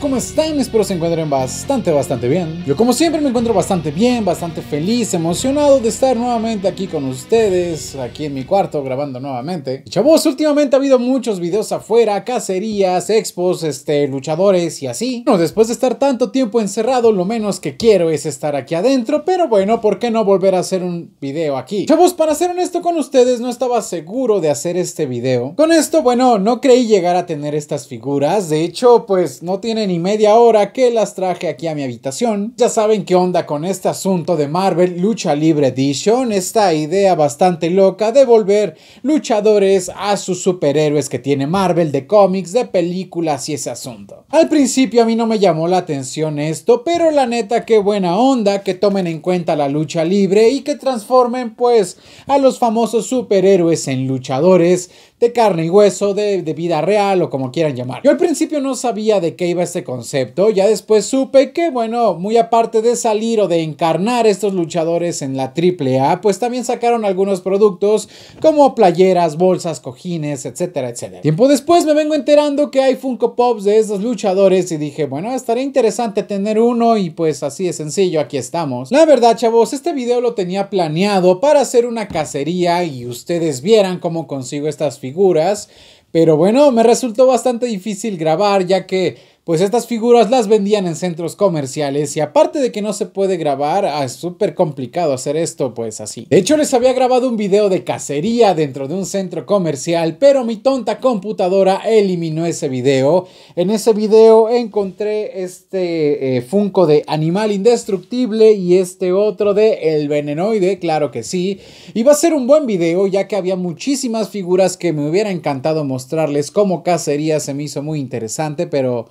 ¿cómo están? Espero se encuentren bastante, bastante bien. Yo como siempre me encuentro bastante bien, bastante feliz, emocionado de estar nuevamente aquí con ustedes, aquí en mi cuarto grabando nuevamente. chavos, últimamente ha habido muchos videos afuera, cacerías, expos, este, luchadores y así. Bueno, después de estar tanto tiempo encerrado, lo menos que quiero es estar aquí adentro, pero bueno, ¿por qué no volver a hacer un video aquí? Chavos, para ser honesto con ustedes, no estaba seguro de hacer este video. Con esto, bueno, no creí llegar a tener estas figuras, de hecho, pues no tienen y media hora que las traje aquí a mi habitación. Ya saben qué onda con este asunto de Marvel Lucha Libre Edition, esta idea bastante loca de volver luchadores a sus superhéroes que tiene Marvel de cómics, de películas y ese asunto. Al principio a mí no me llamó la atención esto, pero la neta qué buena onda que tomen en cuenta la lucha libre y que transformen pues a los famosos superhéroes en luchadores de carne y hueso, de, vida real o como quieran llamar. Yo al principio no sabía de qué iba este concepto, ya después supe que, bueno, muy aparte de salir o de encarnar estos luchadores en la AAA, pues también sacaron algunos productos como playeras, bolsas, cojines, etcétera, etcétera. Tiempo después me vengo enterando que hay Funko Pops de estos luchadores y dije, bueno, estaría interesante tener uno y pues así de sencillo, aquí estamos. La verdad, chavos, este video lo tenía planeado para hacer una cacería y ustedes vieran cómo consigo estas figuras figuras. Pero bueno, me resultó bastante difícil grabar ya que pues estas figuras las vendían en centros comerciales y aparte de que no se puede grabar, ah, es súper complicado hacer esto pues así. De hecho les había grabado un video de cacería dentro de un centro comercial, pero mi tonta computadora eliminó ese video. En ese video encontré este eh, Funko de Animal Indestructible y este otro de El Venenoide, claro que sí. Y va a ser un buen video ya que había muchísimas figuras que me hubiera encantado mostrarles como cacería se me hizo muy interesante, pero...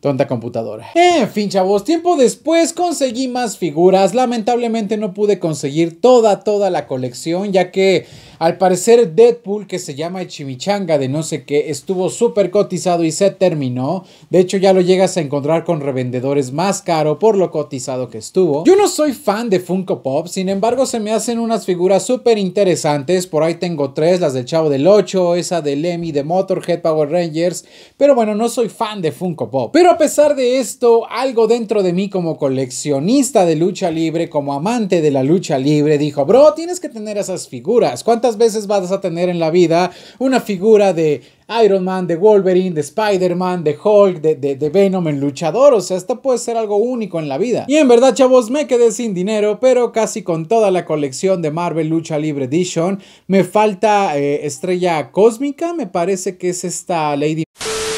Tonta computadora. En eh, fin, chavos, tiempo después conseguí más figuras. Lamentablemente no pude conseguir toda, toda la colección, ya que al parecer Deadpool, que se llama chimichanga de no sé qué, estuvo súper cotizado y se terminó. De hecho ya lo llegas a encontrar con revendedores más caro por lo cotizado que estuvo. Yo no soy fan de Funko Pop, sin embargo se me hacen unas figuras súper interesantes. Por ahí tengo tres, las del Chavo del 8, esa de Lemmy, de Motorhead, Power Rangers. Pero bueno, no soy fan de Funko Pop. Pero a pesar de esto, algo dentro de mí como coleccionista de lucha libre, como amante de la lucha libre, dijo, bro, tienes que tener esas figuras. ¿Cuántas ¿Cuántas veces vas a tener en la vida una figura de Iron Man, de Wolverine, de Spider-Man, de Hulk, de, Venom, en luchador. O sea, esto puede ser algo único en la vida. Y en verdad, chavos, me quedé sin dinero, pero casi con toda la colección de Marvel Lucha Libre Edition. Me falta eh, Estrella Cósmica, me parece que es esta Lady...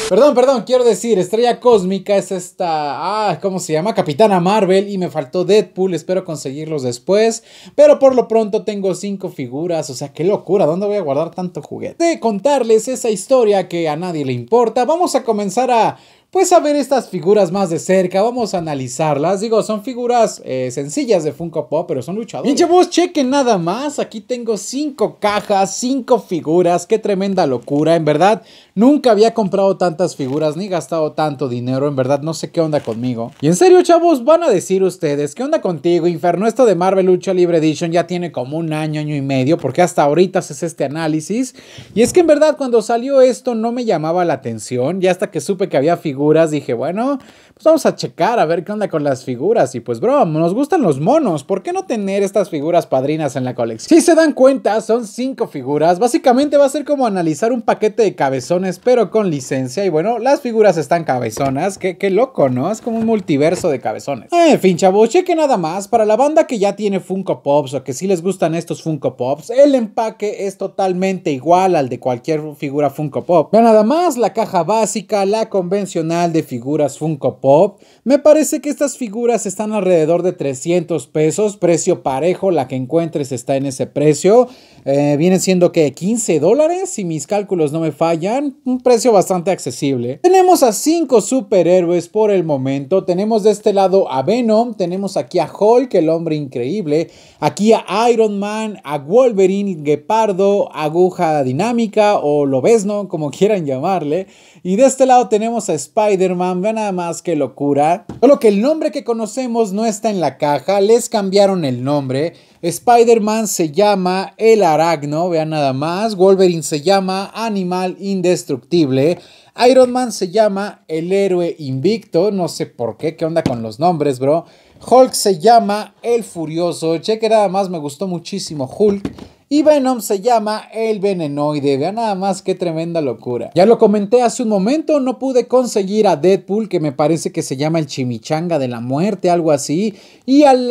Perdón, perdón, quiero decir, Estrella Cósmica es esta, ah, ¿cómo se llama? Capitana Marvel y me faltó Deadpool, espero conseguirlos después, pero por lo pronto tengo cinco figuras, o sea, qué locura, ¿dónde voy a guardar tanto juguete? De contarles esa historia que a nadie le importa, vamos a comenzar a pues a ver estas figuras más de cerca, vamos a analizarlas. Digo, son figuras eh, sencillas de Funko Pop, pero son luchadores. Pinche chequen nada más. Aquí tengo cinco cajas, cinco figuras. Qué tremenda locura, en verdad. Nunca había comprado tantas figuras ni gastado tanto dinero. En verdad, no sé qué onda conmigo. Y en serio, chavos, van a decir ustedes, ¿qué onda contigo? Inferno, esto de Marvel Lucha Libre Edition ya tiene como un año, año y medio, porque hasta ahorita haces este análisis. Y es que en verdad, cuando salió esto, no me llamaba la atención. Y hasta que supe que había figuras, dije, bueno, pues vamos a checar a ver qué onda con las figuras. Y pues, bro, nos gustan los monos. ¿Por qué no tener estas figuras padrinas en la colección? Si se dan cuenta, son cinco figuras. Básicamente va a ser como analizar un paquete de cabezones pero con licencia. Y bueno, las figuras están cabezonas. Qué, qué loco, ¿no? Es como un multiverso de cabezones. En eh, fin, chavos, cheque nada más. Para la banda que ya tiene Funko Pops o que sí les gustan estos Funko Pops, el empaque es totalmente igual al de cualquier figura Funko Pop. Vean nada más la caja básica, la convencional de figuras Funko Pop. Me parece que estas figuras están alrededor de 300 pesos, precio parejo, la que encuentres está en ese precio. Eh, vienen siendo que 15 dólares, si mis cálculos no me fallan un precio bastante accesible. Tenemos a cinco superhéroes por el momento. Tenemos de este lado a Venom, tenemos aquí a Hulk, el hombre increíble, aquí a Iron Man, a Wolverine, Gepardo, Aguja Dinámica o Lobesno, como quieran llamarle. Y de este lado tenemos a Spider-Man, vean nada más que locura. Solo que el nombre que conocemos no está en la caja, les cambiaron el nombre. Spider-Man se llama El Aragno, vean nada más. Wolverine se llama Animal Indestructible. Iron Man se llama El Héroe Invicto, no sé por qué, qué onda con los nombres, bro. Hulk se llama El Furioso, cheque nada más, me gustó muchísimo Hulk. Y Venom se llama el venenoide. Vean nada más qué tremenda locura. Ya lo comenté hace un momento, no pude conseguir a Deadpool, que me parece que se llama el chimichanga de la muerte, algo así. Y al...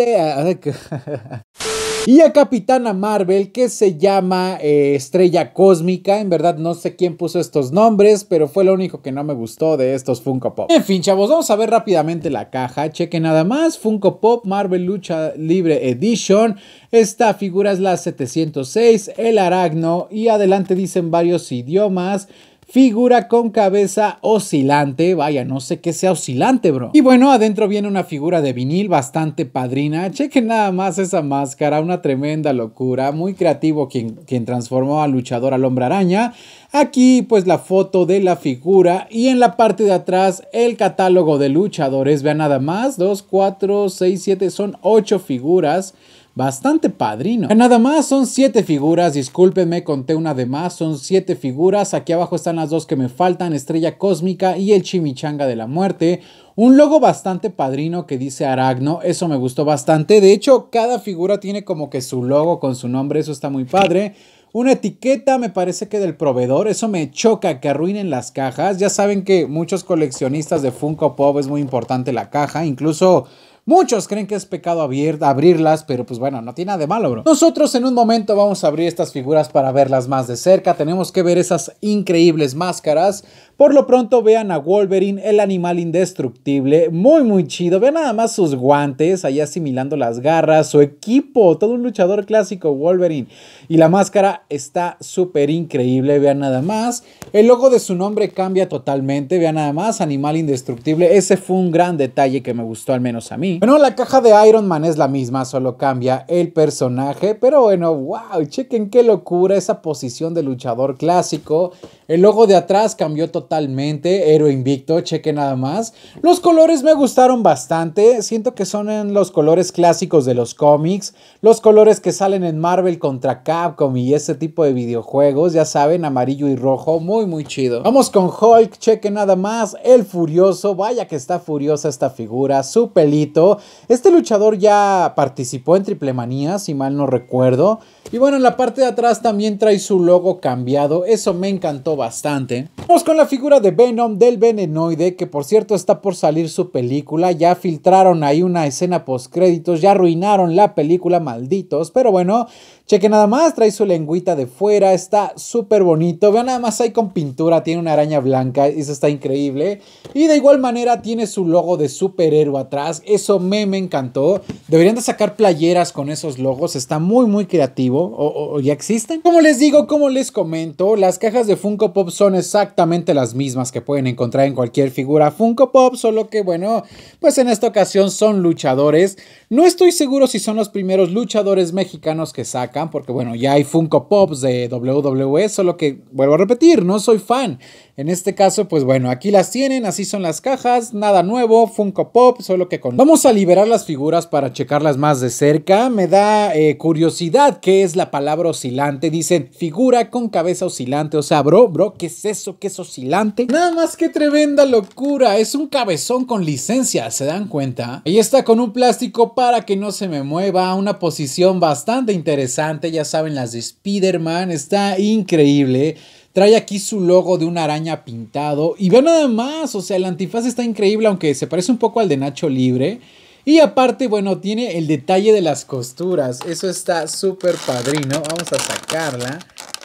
Y a Capitana Marvel que se llama eh, Estrella Cósmica. En verdad no sé quién puso estos nombres, pero fue lo único que no me gustó de estos Funko Pop. En fin, chavos, vamos a ver rápidamente la caja. Cheque nada más. Funko Pop Marvel Lucha Libre Edition. Esta figura es la 706, el Aragno y adelante dicen varios idiomas figura con cabeza oscilante. Vaya, no sé qué sea oscilante, bro. Y bueno, adentro viene una figura de vinil bastante padrina. Chequen nada más esa máscara, una tremenda locura. Muy creativo quien, quien transformó al luchador al hombre araña. Aquí pues la foto de la figura y en la parte de atrás el catálogo de luchadores. Vean nada más, 2, 4, 6, 7, son 8 figuras bastante padrino. Nada más, son siete figuras, discúlpenme, conté una de más, son siete figuras, aquí abajo están las dos que me faltan, Estrella Cósmica y el Chimichanga de la Muerte. Un logo bastante padrino que dice Aragno, eso me gustó bastante. De hecho, cada figura tiene como que su logo con su nombre, eso está muy padre. Una etiqueta me parece que del proveedor, eso me choca que arruinen las cajas. Ya saben que muchos coleccionistas de Funko Pop es muy importante la caja, incluso Muchos creen que es pecado abrirlas, pero pues bueno, no tiene nada de malo, bro. Nosotros en un momento vamos a abrir estas figuras para verlas más de cerca. Tenemos que ver esas increíbles máscaras. Por lo pronto vean a Wolverine, el animal indestructible, muy muy chido. Vean nada más sus guantes, ahí asimilando las garras, su equipo, todo un luchador clásico Wolverine. Y la máscara está súper increíble, vean nada más. El logo de su nombre cambia totalmente, vean nada más, animal indestructible. Ese fue un gran detalle que me gustó al menos a mí. Bueno, la caja de Iron Man es la misma, solo cambia el personaje, pero bueno, wow, chequen qué locura esa posición de luchador clásico. El logo de atrás cambió totalmente, héroe invicto, chequen nada más. Los colores me gustaron bastante, siento que son en los colores clásicos de los cómics, los colores que salen en Marvel contra Capcom y ese tipo de videojuegos, ya saben, amarillo y rojo, muy muy chido. Vamos con Hulk, chequen nada más, el furioso, vaya que está furiosa esta figura, su pelito este luchador ya participó en Triple Manía, si mal no recuerdo. Y bueno, en la parte de atrás también trae su logo cambiado, eso me encantó bastante. Vamos con la figura de Venom del Venenoide, que por cierto está por salir su película, ya filtraron ahí una escena postcréditos. ya arruinaron la película, malditos, pero bueno, Cheque nada más, trae su lengüita de fuera, está súper bonito. Vean nada más ahí con pintura, tiene una araña blanca, eso está increíble. Y de igual manera tiene su logo de superhéroe atrás, eso me, me encantó. Deberían de sacar playeras con esos logos, está muy muy creativo, o, ya existen. Como les digo, como les comento, las cajas de Funko Pop son exactamente las mismas que pueden encontrar en cualquier figura Funko Pop, solo que bueno, pues en esta ocasión son luchadores. No estoy seguro si son los primeros luchadores mexicanos que sacan porque, bueno, ya hay Funko Pops de WWE, solo que, vuelvo a repetir, no soy fan. En este caso, pues bueno, aquí las tienen, así son las cajas, nada nuevo, Funko Pop, solo que con... Vamos a liberar las figuras para checarlas más de cerca. Me da eh, curiosidad qué es la palabra oscilante. Dicen figura con cabeza oscilante, o sea, bro, bro, ¿qué es eso? ¿Qué es oscilante? Nada más que tremenda locura, es un cabezón con licencia, ¿se dan cuenta? Ahí está con un plástico para que no se me mueva, una posición bastante interesante ya saben, las de Spider-Man, está increíble. Trae aquí su logo de una araña pintado. Y ve nada más, o sea, el antifaz está increíble, aunque se parece un poco al de Nacho Libre. Y aparte, bueno, tiene el detalle de las costuras. Eso está súper padrino. Vamos a sacarla.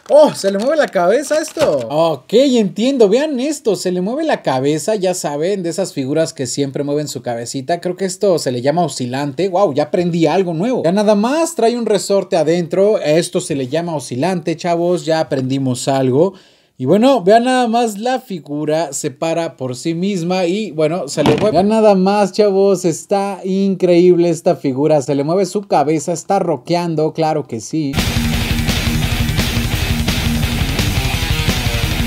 ¡Oh! Se le mueve la cabeza esto. Ok, entiendo. Vean esto. Se le mueve la cabeza, ya saben, de esas figuras que siempre mueven su cabecita. Creo que esto se le llama oscilante. ¡Wow! Ya aprendí algo nuevo. Ya nada más trae un resorte adentro. Esto se le llama oscilante, chavos. Ya aprendimos algo. Y bueno, vean nada más la figura se para por sí misma y bueno, se le mueve. Vean nada más, chavos, está increíble esta figura. Se le mueve su cabeza, está roqueando, claro que sí.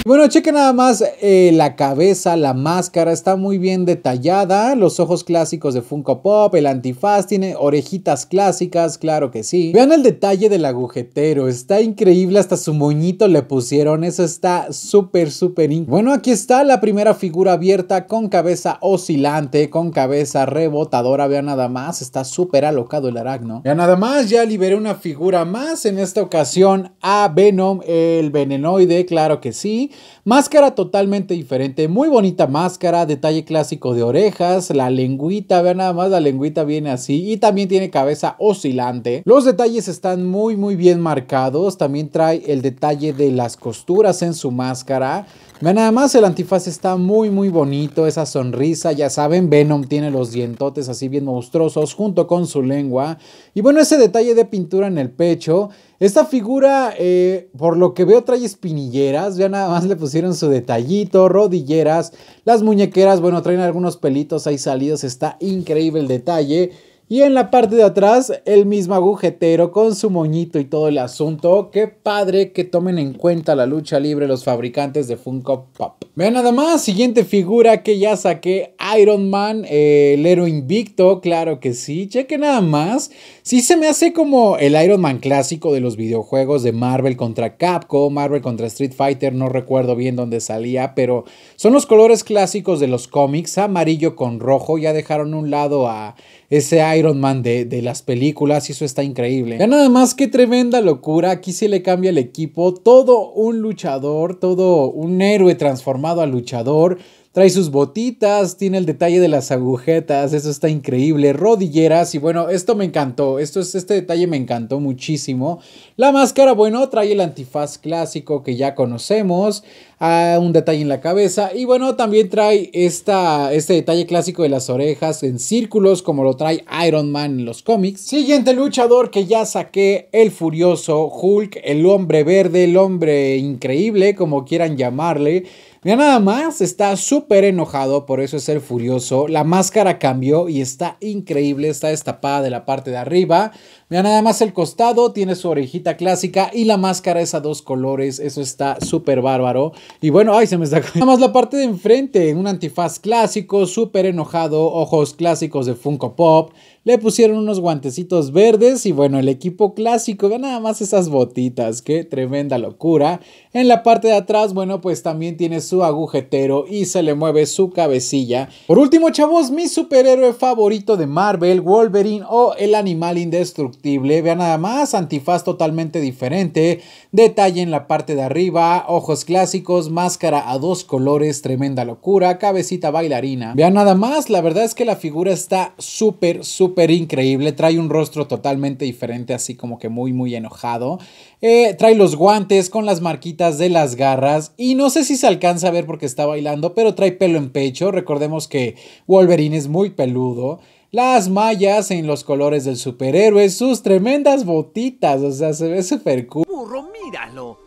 Bueno, cheque nada más eh, la cabeza, la máscara, está muy bien detallada, los ojos clásicos de Funko Pop, el antifaz, tiene orejitas clásicas, claro que sí. Vean el detalle del agujetero, está increíble, hasta su moñito le pusieron, eso está súper, súper increíble. Bueno, aquí está la primera figura abierta con cabeza oscilante, con cabeza rebotadora, vean nada más, está súper alocado el aracno. Vean nada más, ya liberé una figura más, en esta ocasión a Venom, el venenoide, claro que sí. Máscara totalmente diferente, muy bonita máscara, detalle clásico de orejas, la lengüita, vean nada más, la lengüita viene así y también tiene cabeza oscilante. Los detalles están muy muy bien marcados, también trae el detalle de las costuras en su máscara. Vean, más el antifaz está muy muy bonito, esa sonrisa, ya saben, Venom tiene los dientotes así bien monstruosos junto con su lengua. Y bueno, ese detalle de pintura en el pecho, esta figura, eh, por lo que veo, trae espinilleras, ya nada más le pusieron su detallito, rodilleras, las muñequeras, bueno, traen algunos pelitos ahí salidos, está increíble el detalle. Y en la parte de atrás, el mismo agujetero con su moñito y todo el asunto. Qué padre que tomen en cuenta la lucha libre los fabricantes de Funko Pop. Vean nada más, siguiente figura que ya saqué, Iron Man, eh, el héroe invicto, claro que sí. Cheque nada más, sí se me hace como el Iron Man clásico de los videojuegos de Marvel contra Capcom, Marvel contra Street Fighter, no recuerdo bien dónde salía, pero son los colores clásicos de los cómics, amarillo con rojo, ya dejaron un lado a ese Iron Man de, las películas y eso está increíble. nada más, qué tremenda locura. Aquí se le cambia el equipo. Todo un luchador, todo un héroe transformado a luchador. Trae sus botitas, tiene el detalle de las agujetas, eso está increíble, rodilleras y bueno, esto me encantó, esto es, este detalle me encantó muchísimo. La máscara, bueno, trae el antifaz clásico que ya conocemos, un detalle en la cabeza. Y bueno, también trae esta, este detalle clásico de las orejas en círculos, como lo trae Iron Man en los cómics. Siguiente luchador que ya saqué, el furioso Hulk, el hombre verde, el hombre increíble, como quieran llamarle. Mira nada más, está súper enojado, por eso es el furioso. La máscara cambió y está increíble, está destapada de la parte de arriba. Mira nada más el costado, tiene su orejita clásica y la máscara es a dos colores, eso está súper bárbaro. Y bueno, ay, se me está... Nada más la parte de enfrente, un antifaz clásico, súper enojado, ojos clásicos de Funko Pop, le pusieron unos guantecitos verdes y bueno, el equipo clásico, vean nada más esas botitas, qué tremenda locura. En la parte de atrás, bueno, pues también tiene su agujetero y se le mueve su cabecilla. Por último, chavos, mi superhéroe favorito de Marvel, Wolverine o el animal indestructible. Vean nada más, antifaz totalmente diferente, detalle en la parte de arriba, ojos clásicos, máscara a dos colores, tremenda locura, cabecita bailarina. Vean nada más, la verdad es que la figura está súper, súper increíble. Trae un rostro totalmente diferente, así como que muy, muy enojado. Eh, trae los guantes con las marquitas de las garras. Y no sé si se alcanza a ver porque está bailando, pero trae pelo en pecho. Recordemos que Wolverine es muy peludo las mallas en los colores del superhéroe, sus tremendas botitas, o sea, se ve super cool. Burro, míralo.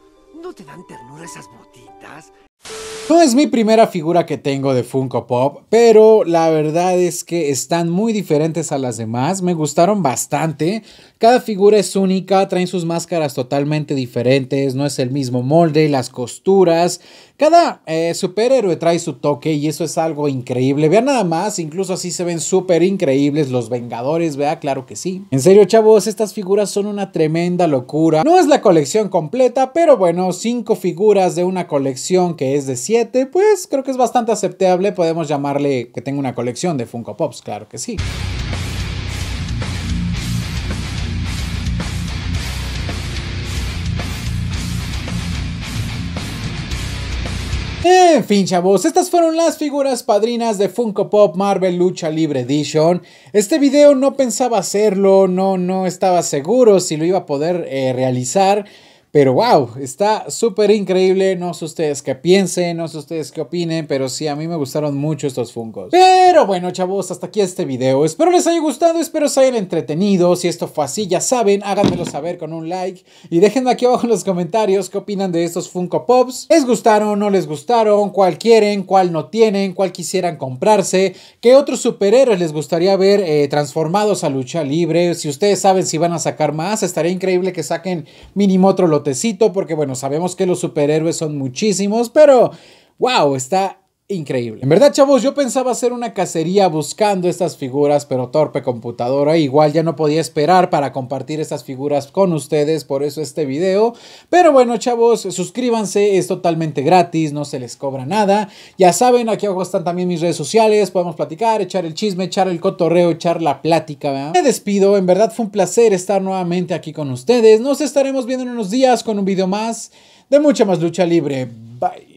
¿No te dan ternura esas botitas? No es mi primera figura que tengo de Funko Pop, pero la verdad es que están muy diferentes a las demás, me gustaron bastante, cada figura es única, traen sus máscaras totalmente diferentes, no es el mismo molde, las costuras. Cada eh, superhéroe trae su toque y eso es algo increíble. Vean nada más, incluso así se ven súper increíbles los Vengadores, vea, claro que sí. En serio, chavos, estas figuras son una tremenda locura. No es la colección completa, pero bueno, cinco figuras de una colección que es de siete, pues creo que es bastante aceptable. Podemos llamarle que tengo una colección de Funko Pops, claro que sí. En fin, chavos, estas fueron las figuras padrinas de Funko Pop Marvel Lucha Libre Edition. Este video no pensaba hacerlo, no, no estaba seguro si lo iba a poder eh, realizar. Pero wow, está súper increíble. No sé ustedes qué piensen, no sé ustedes qué opinen, pero sí, a mí me gustaron mucho estos Funkos. Pero bueno, chavos, hasta aquí este video. Espero les haya gustado, espero se hayan entretenido. Si esto fue así, ya saben, háganmelo saber con un like. Y déjenme aquí abajo en los comentarios qué opinan de estos Funko Pops. ¿Les gustaron, no les gustaron? ¿Cuál quieren, cuál no tienen? ¿Cuál quisieran comprarse? ¿Qué otros superhéroes les gustaría ver eh, transformados a lucha libre? Si ustedes saben si van a sacar más, estaría increíble que saquen mínimo otro porque bueno, sabemos que los superhéroes son muchísimos, pero wow, está increíble. En verdad, chavos, yo pensaba hacer una cacería buscando estas figuras, pero torpe computadora. Igual ya no podía esperar para compartir estas figuras con ustedes, por eso este video. Pero bueno, chavos, suscríbanse, es totalmente gratis, no se les cobra nada. Ya saben, aquí abajo están también mis redes sociales, podemos platicar, echar el chisme, echar el cotorreo, echar la plática, Me despido, en verdad fue un placer estar nuevamente aquí con ustedes. Nos estaremos viendo en unos días con un video más de mucha más lucha libre. Bye.